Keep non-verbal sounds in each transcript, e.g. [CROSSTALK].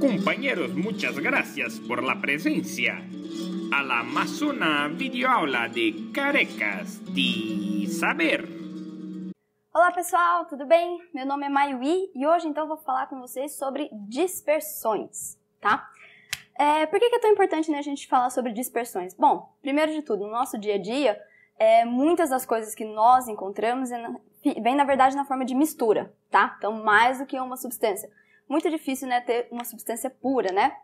Compañeros, muchas gracias por la presencia a la Amazona Videoaula de Carecas de Saber. Olá pessoal, tudo bem? Meu nome é Maiwi e hoje então vou falar com vocês sobre dispersões, tá? É, por que, é tão importante né, a gente falar sobre dispersões? Bom, primeiro de tudo, no nosso dia a dia, é, muitas das coisas que nós encontramos é na, vem na verdade na forma de mistura, tá? Então, mais do que uma substância muito difícil né, ter uma substância pura, né?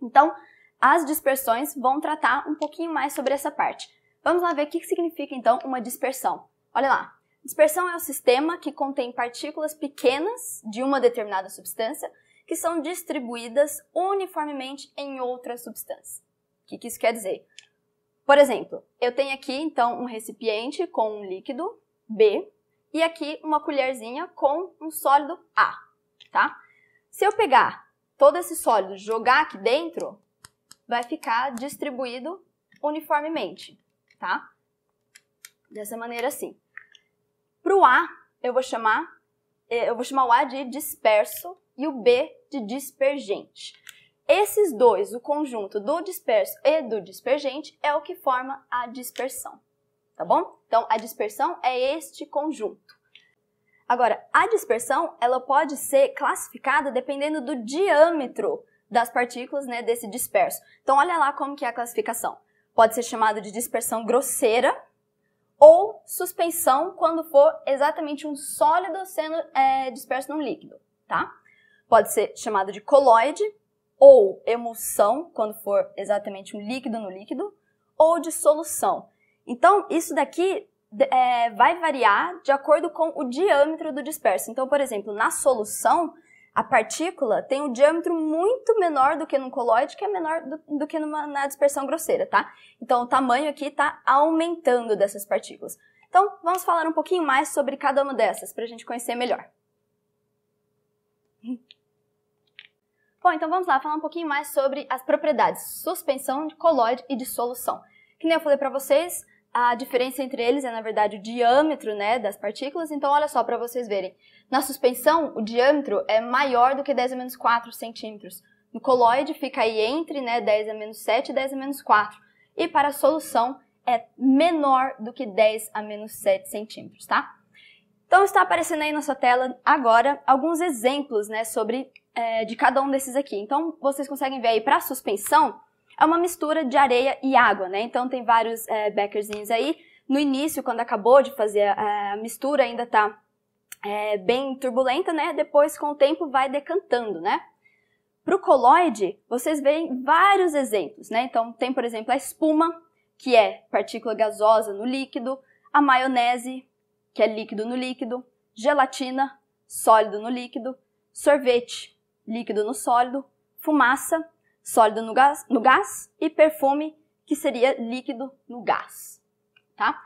Então, as dispersões vão tratar um pouquinho mais sobre essa parte. Vamos lá ver o que significa então uma dispersão. Olha lá. Dispersão é o sistema que contém partículas pequenas de uma determinada substância que são distribuídas uniformemente em outra substância. O que, que isso quer dizer? Por exemplo, eu tenho aqui então um recipiente com um líquido B e aqui uma colherzinha com um sólido A, tá? Se eu pegar todo esse sólido jogar aqui dentro, vai ficar distribuído uniformemente, tá? Dessa maneira assim. Para o A, eu vou chamar eh, eu vou chamar o A de disperso e o B de dispergente. Esses dois, o conjunto do disperso e do dispergente, é o que forma a dispersão, tá bom? Então, a dispersão é este conjunto. Agora, a dispersão ela pode ser classificada dependendo do diâmetro das partículas né, desse disperso. Então, olha lá como que é a classificação. Pode ser chamado de dispersão grosseira ou suspensão quando for exatamente um sólido sendo é, disperso num líquido, tá? Pode ser chamado de coloide ou emulsão quando for exatamente um líquido no líquido ou de solução. Então, isso daqui é, vai variar de acordo com o diâmetro do disperso. Então, por exemplo, na solução, a partícula tem um diâmetro muito menor do que num colóide, que é menor do, do que numa, na dispersão grosseira, tá? Então, o tamanho aqui está aumentando dessas partículas. Então, vamos falar um pouquinho mais sobre cada uma dessas, para a gente conhecer melhor. [LAUGHS] Bom, então vamos lá falar um pouquinho mais sobre as propriedades suspensão de colóide e de solução. Que nem eu falei para vocês, a diferença entre eles é, na verdade, o diâmetro né, das partículas. Então, olha só para vocês verem. Na suspensão, o diâmetro é maior do que 10 a menos 4 centímetros. No coloide fica aí entre né, 10 a menos 7 e 10 a menos 4. E para a solução é menor do que 10 a menos 7 centímetros, tá? Então está aparecendo aí na sua tela agora alguns exemplos né, sobre, é, de cada um desses aqui. Então vocês conseguem ver aí para a suspensão, é uma mistura de areia e água, né? Então tem vários é, eh, beckerzinhos aí. No início, quando acabou de fazer a, eh, a mistura, ainda tá é, bem turbulenta, né? Depois, com o tempo, vai decantando, né? Para o coloide, vocês veem vários exemplos, né? Então tem, por exemplo, a espuma, que é partícula gasosa no líquido, a maionese, que é líquido no líquido, gelatina, sólido no líquido, sorvete, líquido no sólido, fumaça sólido no gás, no gás e perfume, que seria líquido no gás. Tá?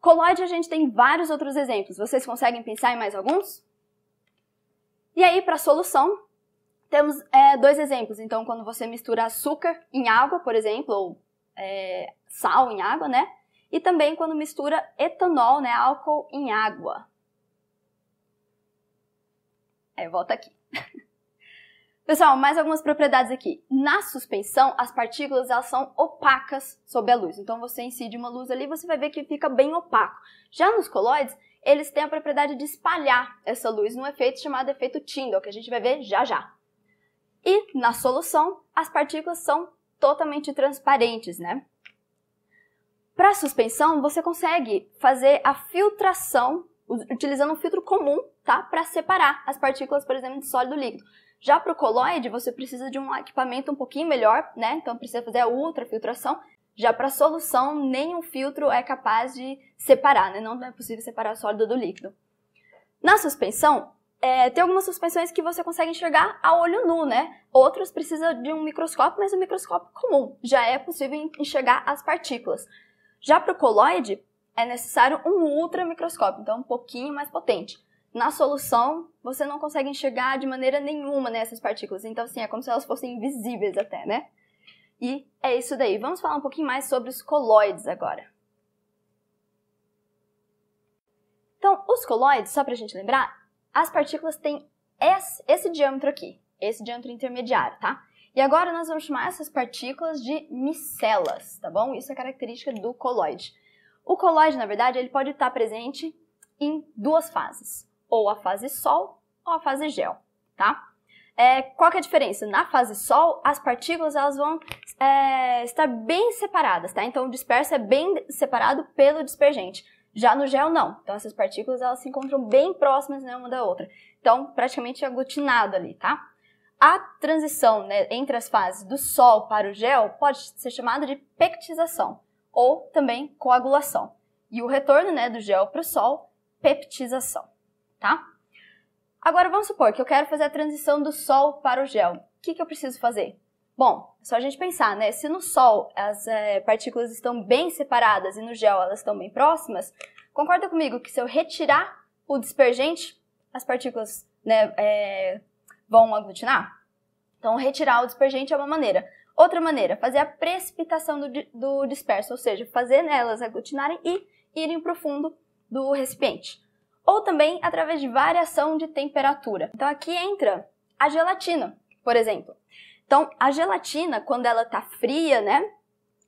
Coloide a gente tem vários outros exemplos. Vocês conseguem pensar em mais alguns? E aí, para solução, temos é, dois exemplos. Então, quando você mistura açúcar em água, por exemplo, ou é, sal em água, né? E também quando mistura etanol, né, álcool em água. É, volta aqui. Pessoal, mais algumas propriedades aqui. Na suspensão, as partículas elas são opacas sob a luz. Então você incide uma luz ali, você vai ver que fica bem opaco. Já nos coloides, eles têm a propriedade de espalhar essa luz num efeito chamado efeito Tyndall, que a gente vai ver já já. E na solução, as partículas são totalmente transparentes, né? Para a suspensão, você consegue fazer a filtração utilizando um filtro comum, tá? Para separar as partículas, por exemplo, de sólido líquido. Já para o coloide, você precisa de um equipamento um pouquinho melhor, né? Então precisa fazer a ultrafiltração. Já para a solução, nenhum filtro é capaz de separar, né? Não é possível separar o sólido do líquido. Na suspensão, é, tem algumas suspensões que você consegue enxergar a olho nu, né? Outros precisa de um microscópio, mas um microscópio comum. Já é possível enxergar as partículas. Já para o coloide, é necessário um ultramicroscópio, então um pouquinho mais potente na solução, você não consegue enxergar de maneira nenhuma nessas né, partículas. Então, assim, é como se elas fossem invisíveis até, né? E é isso daí. Vamos falar um pouquinho mais sobre os coloides agora. Então, os coloides, só para a gente lembrar, as partículas têm esse, esse, diâmetro aqui, esse diâmetro intermediário, tá? E agora nós vamos chamar essas partículas de micelas, tá bom? Isso é característica do coloide. O coloide, na verdade, ele pode estar presente em duas fases ou a fase sol ou a fase gel, tá? É, qual que é a diferença? Na fase sol, as partículas elas vão é, estar bem separadas, tá? Então o disperso é bem separado pelo dispergente. Já no gel, não. Então essas partículas elas se encontram bem próximas né, uma da outra. Então, praticamente aglutinado ali, tá? A transição né, entre as fases do sol para o gel pode ser chamada de pectização ou também coagulação. E o retorno né, do gel para o sol, peptização tá? Agora vamos supor que eu quero fazer a transição do Sol para o gel. O que, que eu preciso fazer? Bom, é só a gente pensar, né? Se no Sol as é, partículas estão bem separadas e no gel elas estão bem próximas, concorda comigo que se eu retirar o dispergente, as partículas né, é, vão aglutinar? Então, retirar o dispergente é uma maneira. Outra maneira, fazer a precipitação do, do disperso, ou seja, fazer nelas aglutinarem e irem para o fundo do recipiente ou também através de variação de temperatura. Então aqui entra a gelatina, por exemplo. Então a gelatina, quando ela tá fria, né?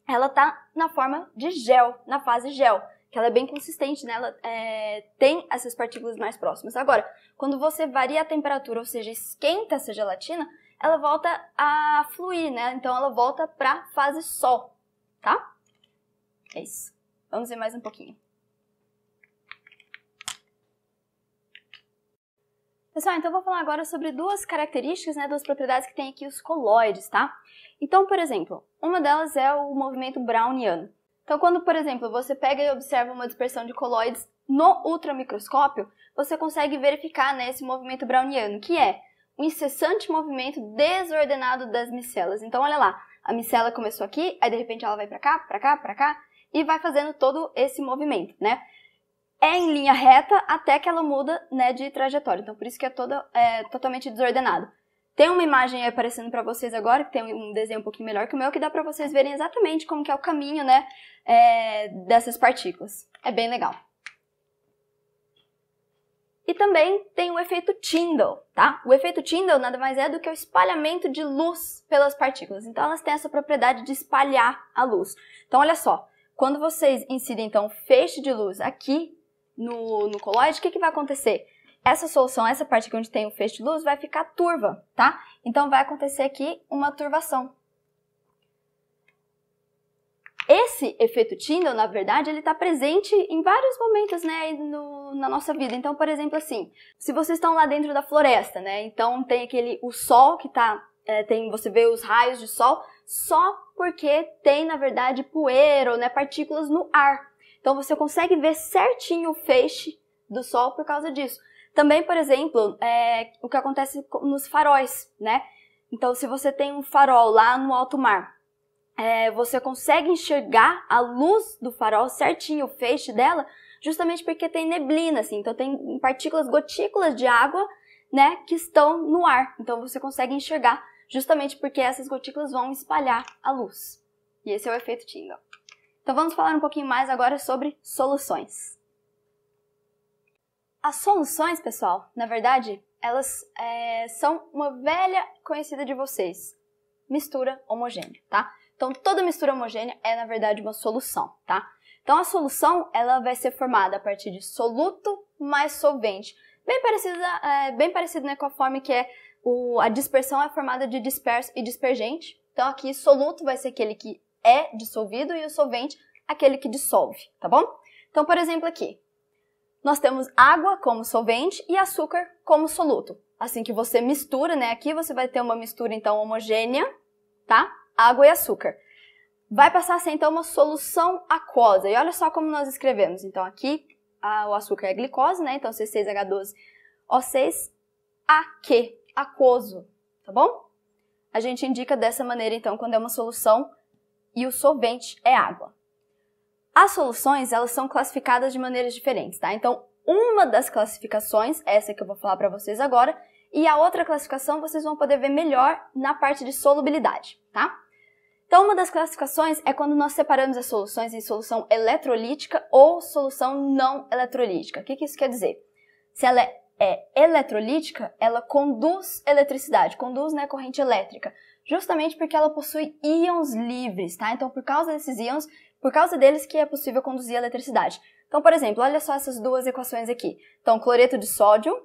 Ela tá na forma de gel, na fase gel, que ela é bem consistente, né? Ela é, tem essas partículas mais próximas. Agora, quando você varia a temperatura, ou seja, esquenta essa gelatina, ela volta a fluir, né? Então ela volta para fase sol, tá? É isso. Vamos ver mais um pouquinho. Pessoal, então vou falar agora sobre duas características, né, duas propriedades que tem aqui os coloides, tá? Então, por exemplo, uma delas é o movimento browniano. Então, quando, por exemplo, você pega e observa uma dispersão de coloides no ultramicroscópio, você consegue verificar né, esse movimento browniano, que é o incessante movimento desordenado das micelas. Então, olha lá, a micela começou aqui, aí de repente ela vai para cá, para cá, para cá, e vai fazendo todo esse movimento, né? é em linha reta até que ela muda né, de trajetória. Então, por isso que é, toda, é totalmente desordenado. Tem uma imagem aí aparecendo para vocês agora, que tem um desenho um pouquinho melhor que o meu, que dá para vocês verem exatamente como que é o caminho né, é, dessas partículas. É bem legal. E também tem o efeito Tyndall, tá? O efeito Tyndall nada mais é do que o espalhamento de luz pelas partículas. Então elas têm essa propriedade de espalhar a luz. Então olha só, quando vocês incidem então um feixe de luz aqui, no, no colóide, o que, que vai acontecer? Essa solução, essa parte aqui onde tem o feixe de luz, vai ficar turva, tá? Então vai acontecer aqui uma turvação. Esse efeito Tyndall, na verdade, ele está presente em vários momentos, né, no, na nossa vida. Então, por exemplo, assim, se vocês estão lá dentro da floresta, né, então tem aquele o sol que está é, tem, você vê os raios de sol, só porque tem, na verdade, poeira, ou, né, partículas no ar. Então você consegue ver certinho o feixe do sol por causa disso. Também, por exemplo, é, o que acontece nos faróis, né? Então, se você tem um farol lá no alto mar, é, você consegue enxergar a luz do farol certinho, o feixe dela, justamente porque tem neblina, assim. Então, tem partículas, gotículas de água, né, que estão no ar. Então, você consegue enxergar justamente porque essas gotículas vão espalhar a luz. E esse é o efeito Tyndall. Então vamos falar um pouquinho mais agora sobre soluções. As soluções, pessoal, na verdade, elas é, são uma velha conhecida de vocês, mistura homogênea, tá? Então toda mistura homogênea é na verdade uma solução, tá? Então a solução ela vai ser formada a partir de soluto mais solvente, bem parecido, é, bem parecido né, com a forma que é o, a dispersão é formada de disperso e dispergente. Então aqui soluto vai ser aquele que é dissolvido e o solvente, aquele que dissolve, tá bom? Então, por exemplo, aqui, nós temos água como solvente e açúcar como soluto. Assim que você mistura, né? Aqui você vai ter uma mistura, então, homogênea, tá? Água e açúcar. Vai passar a ser, então, uma solução aquosa. E olha só como nós escrevemos. Então, aqui a, o açúcar é glicose, né? Então, C6H12O6, AQ, aquoso, tá bom? A gente indica dessa maneira, então, quando é uma solução e o solvente é água. As soluções, elas são classificadas de maneiras diferentes, tá? Então, uma das classificações, essa que eu vou falar para vocês agora, e a outra classificação vocês vão poder ver melhor na parte de solubilidade, tá? Então, uma das classificações é quando nós separamos as soluções em solução eletrolítica ou solução não eletrolítica. O que, que isso quer dizer? Se ela é, é eletrolítica, ela conduz eletricidade, conduz né, corrente elétrica justamente porque ela possui íons livres, tá? Então, por causa desses íons, por causa deles que é possível conduzir a eletricidade. Então, por exemplo, olha só essas duas equações aqui. Então, cloreto de sódio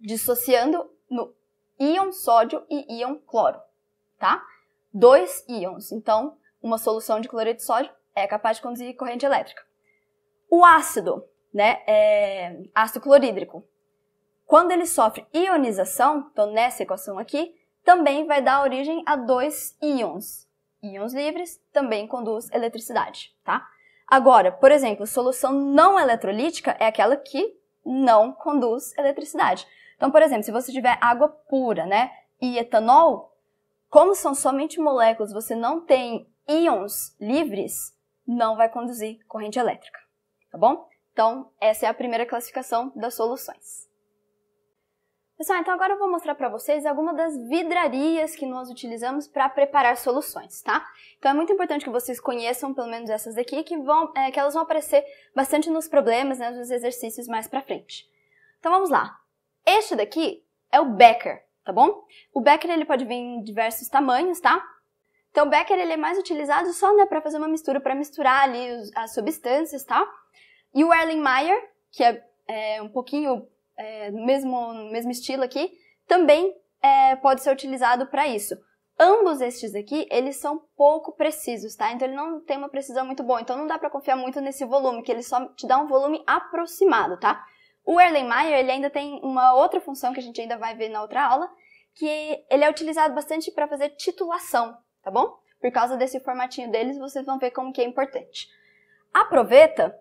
dissociando no íon sódio e íon cloro, tá? Dois íons. Então, uma solução de cloreto de sódio é capaz de conduzir corrente elétrica. O ácido, né, é ácido clorídrico. Quando ele sofre ionização, então nessa equação aqui, também vai dar origem a dois íons. Íons livres também conduz eletricidade, tá? Agora, por exemplo, solução não eletrolítica é aquela que não conduz eletricidade. Então, por exemplo, se você tiver água pura, né, e etanol, como são somente moléculas, você não tem íons livres, não vai conduzir corrente elétrica, tá bom? Então, essa é a primeira classificação das soluções. Pessoal, então agora eu vou mostrar para vocês algumas das vidrarias que nós utilizamos para preparar soluções, tá? Então é muito importante que vocês conheçam pelo menos essas daqui, que, vão, é, que elas vão aparecer bastante nos problemas, né, nos exercícios mais para frente. Então vamos lá. Este daqui é o Becker, tá bom? O Becker ele pode vir em diversos tamanhos, tá? Então o Becker ele é mais utilizado só né, para fazer uma mistura, para misturar ali os, as substâncias, tá? E o Erlenmeyer, que é, é um pouquinho é, mesmo, mesmo estilo aqui, também é, pode ser utilizado para isso. Ambos estes aqui, eles são pouco precisos, tá? Então ele não tem uma precisão muito boa, então não dá para confiar muito nesse volume, que ele só te dá um volume aproximado, tá? O Erlenmeyer, ele ainda tem uma outra função que a gente ainda vai ver na outra aula, que ele é utilizado bastante para fazer titulação, tá bom? Por causa desse formatinho deles, vocês vão ver como que é importante. aproveita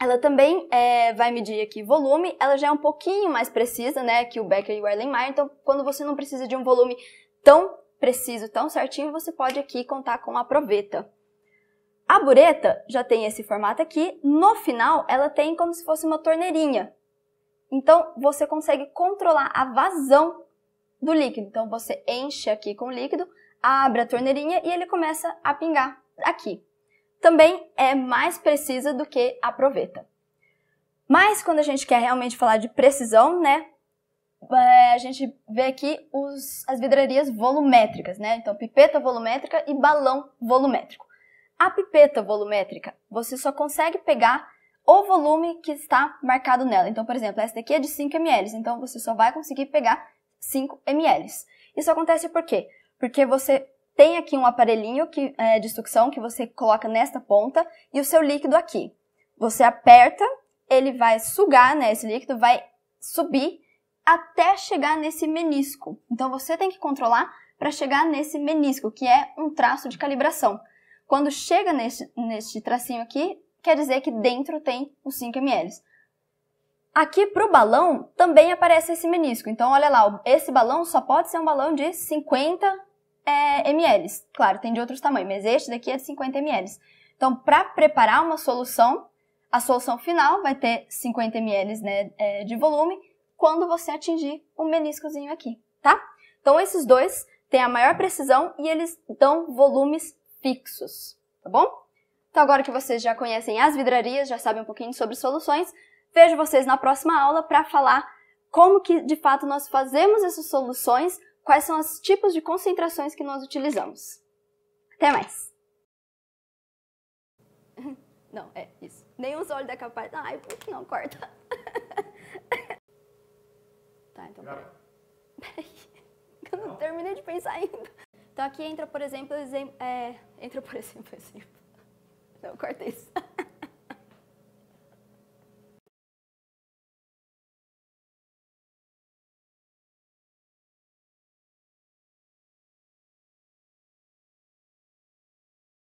ela também é, vai medir aqui volume, ela já é um pouquinho mais precisa, né, que o Becker e o Erlenmeyer, então quando você não precisa de um volume tão preciso, tão certinho, você pode aqui contar com a proveta. A bureta já tem esse formato aqui, no final ela tem como se fosse uma torneirinha. Então você consegue controlar a vazão do líquido. Então você enche aqui com o líquido, abre a torneirinha e ele começa a pingar aqui também é mais precisa do que a proveta. Mas quando a gente quer realmente falar de precisão, né, é, a gente vê aqui os, as vidrarias volumétricas, né? Então, pipeta volumétrica e balão volumétrico. A pipeta volumétrica, você só consegue pegar o volume que está marcado nela. Então, por exemplo, essa daqui é de 5 ml, então você só vai conseguir pegar 5 ml. Isso acontece por quê? Porque você tem aqui um aparelhinho que, é, de sucção que você coloca nesta ponta e o seu líquido aqui. Você aperta, ele vai sugar, né? Esse líquido vai subir até chegar nesse menisco. Então você tem que controlar para chegar nesse menisco, que é um traço de calibração. Quando chega neste, neste tracinho aqui, quer dizer que dentro tem os 5 ml. Aqui para o balão também aparece esse menisco. Então, olha lá, esse balão só pode ser um balão de 50 é, ml. Claro, tem de outros tamanhos, mas este daqui é de 50 ml. Então, para preparar uma solução, a solução final vai ter 50 ml né, é, de volume quando você atingir o meniscozinho aqui, tá? Então, esses dois têm a maior precisão e eles dão volumes fixos, tá bom? Então, agora que vocês já conhecem as vidrarias, já sabem um pouquinho sobre soluções, vejo vocês na próxima aula para falar como que de fato nós fazemos essas soluções quais são os tipos de concentrações que nós utilizamos. Até mais! [LAUGHS] Não, é isso. Nem os olhos da capaz. Ai, por que não corta? [LAUGHS] tá, então peraí. Peraí. Eu não terminei de pensar ainda. Então aqui entra, por exemplo, exemplo é, entra, por exemplo, exemplo. Não, corta isso.